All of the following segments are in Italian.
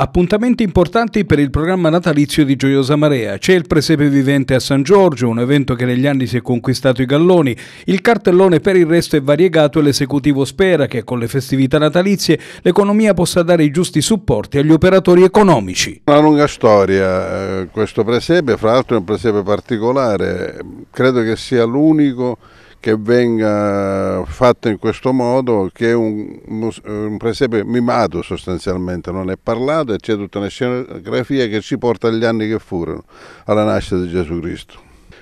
Appuntamenti importanti per il programma natalizio di Gioiosa Marea. C'è il presepe vivente a San Giorgio, un evento che negli anni si è conquistato i galloni. Il cartellone per il resto è variegato e l'esecutivo spera che con le festività natalizie l'economia possa dare i giusti supporti agli operatori economici. Una lunga storia eh, questo presepe, fra l'altro è un presepe particolare, credo che sia l'unico che venga fatto in questo modo, che è un, un presepe mimato sostanzialmente, non è parlato e c'è tutta una scenografia che ci porta agli anni che furono, alla nascita di Gesù Cristo.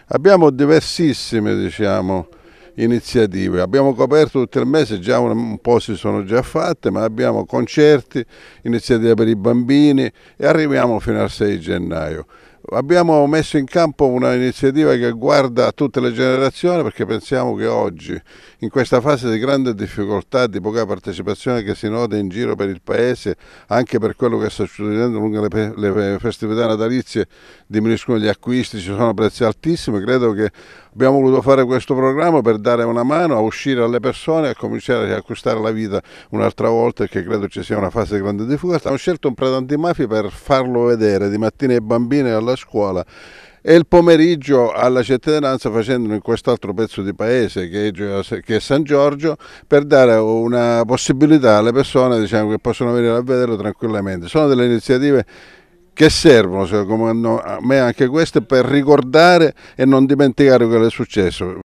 Abbiamo diversissime, diciamo, iniziative. Abbiamo coperto tutto il mese, già un, po' si sono già fatte, ma abbiamo concerti, iniziative per i bambini e arriviamo fino al 6 gennaio. Abbiamo messo in campo un'iniziativa che guarda a tutte le generazioni perché pensiamo che oggi, in questa fase di grande difficoltà, di poca partecipazione che si nota in giro per il paese, anche per quello che sta succedendo lungo le, le festività natalizie, diminuiscono gli acquisti, ci sono prezzi altissimi, credo che abbiamo voluto fare questo programma per dare una mano a uscire alle persone e a cominciare a acquistare la vita un'altra volta perché credo ci sia una fase di grande difficoltà. Ho scelto un prato antimafia per farlo vedere di mattina ai bambini e alla scuola e il pomeriggio alla cittadinanza facendolo in quest'altro pezzo di paese che è, San Giorgio per dare una possibilità alle persone diciamo, che possono venire a vederlo tranquillamente. Sono delle iniziative che servono, secondo me anche queste, per ricordare e non dimenticare quello che è successo.